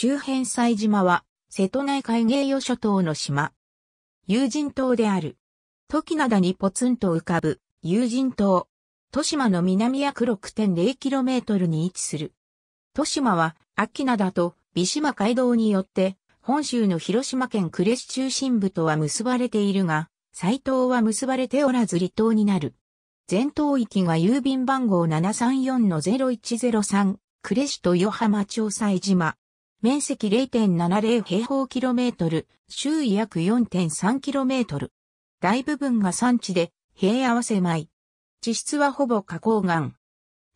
周辺西島は、瀬戸内海芸予諸島の島。友人島である。時灘にポツンと浮かぶ、友人島。豊島の南約 6.0km に位置する。豊島は、秋灘と美島街道によって、本州の広島県呉市中心部とは結ばれているが、西島は結ばれておらず離島になる。全島域が郵便番号734-0103、呉市と与浜町西島。面積0.70平方キロメートル、周囲約4.3キロメートル。大部分が山地で、平野は狭い。地質はほぼ花崗岩。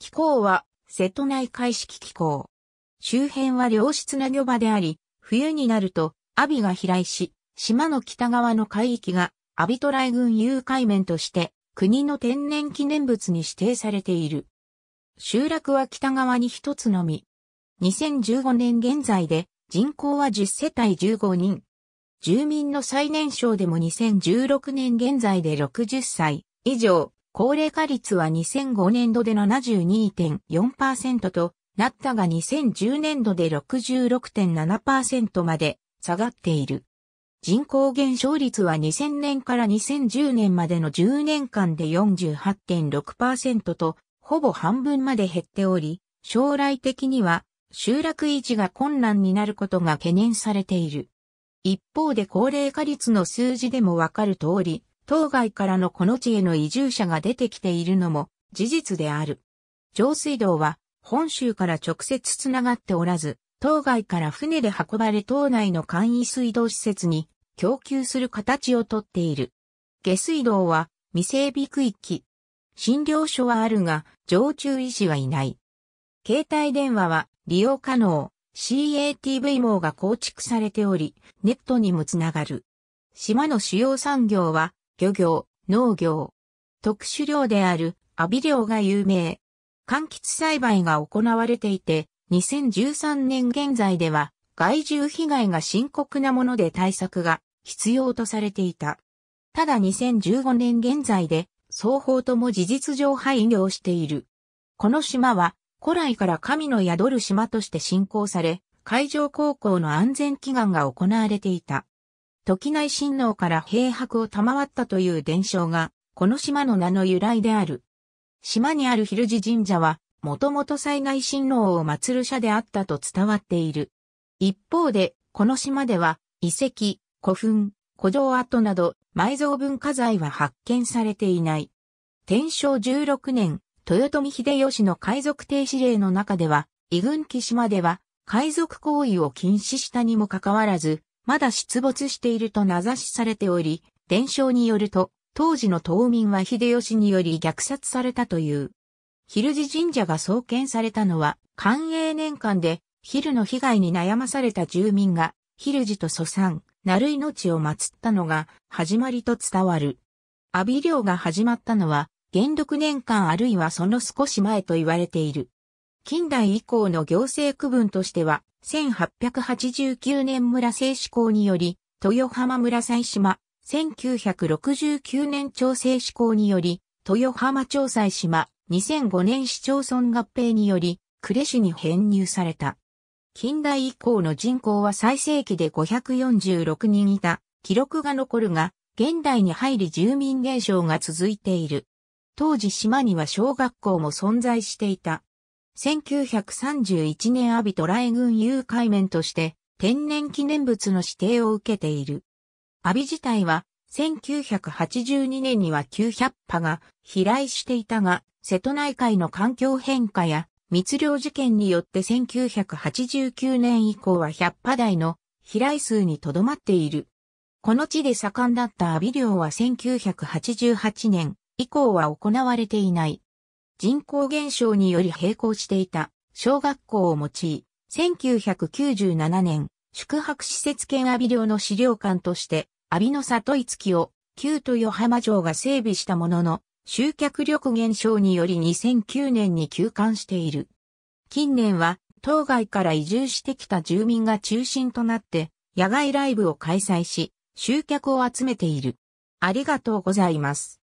気候は、瀬戸内海式気候。周辺は良質な漁場であり、冬になると、アビが飛来し、島の北側の海域が、アビトライ群有海面として、国の天然記念物に指定されている。集落は北側に一つのみ、2015年現在で人口は10世帯15人。住民の最年少でも2016年現在で60歳以上、高齢化率は2005年度で72.4%となったが2010年度で66.7%まで下がっている。人口減少率は2000年から2010年までの10年間で48.6%と、ほぼ半分まで減っており、将来的には集落維持が困難になることが懸念されている。一方で高齢化率の数字でもわかる通り、当該からのこの地への移住者が出てきているのも事実である。上水道は本州から直接つながっておらず、当該から船で運ばれ島内の簡易水道施設に供給する形をとっている。下水道は未整備区域。診療所はあるが、常駐医師はいない。携帯電話は利用可能 CATV 網が構築されており、ネットにもつながる。島の主要産業は漁業、農業。特殊漁であるアビ漁が有名。柑橘栽培が行われていて、2013年現在では害獣被害が深刻なもので対策が必要とされていた。ただ2015年現在で双方とも事実上廃業している。この島は古来から神の宿る島として信仰され、海上航行の安全祈願が行われていた。時内親王から平白を賜ったという伝承が、この島の名の由来である。島にある昼寺神社は、もともと災害親王を祀る社であったと伝わっている。一方で、この島では、遺跡、古墳、古城跡など、埋蔵文化財は発見されていない。天正16年、豊臣秀吉の海賊停止令の中では、異軍騎士までは、海賊行為を禁止したにもかかわらず、まだ出没していると名指しされており、伝承によると、当時の島民は秀吉により虐殺されたという。昼寺神社が創建されたのは、寛永年間で、昼の被害に悩まされた住民が、昼寺と祖産、鳴る命を祀ったのが、始まりと伝わる。阿鼻寮が始まったのは、元禄年間あるいはその少し前と言われている。近代以降の行政区分としては、1889年村制施行により、豊浜村西島、1969年調整施行により、豊浜町西島、2005年市町村合併により、呉市に編入された。近代以降の人口は最盛期で546人いた、記録が残るが、現代に入り住民減少が続いている。当時島には小学校も存在していた。1931年阿ビトライ軍有拐面として天然記念物の指定を受けている。阿ビ自体は1982年には900羽が飛来していたが、瀬戸内海の環境変化や密漁事件によって1989年以降は100羽台の飛来数にとどまっている。この地で盛んだったアビ漁は1988年、以降は行われていない。人口減少により並行していた小学校を用い、1997年、宿泊施設兼阿ビ寮の資料館として、阿ビの里月を旧豊浜城が整備したものの、集客力減少により2009年に休館している。近年は、当該から移住してきた住民が中心となって、野外ライブを開催し、集客を集めている。ありがとうございます。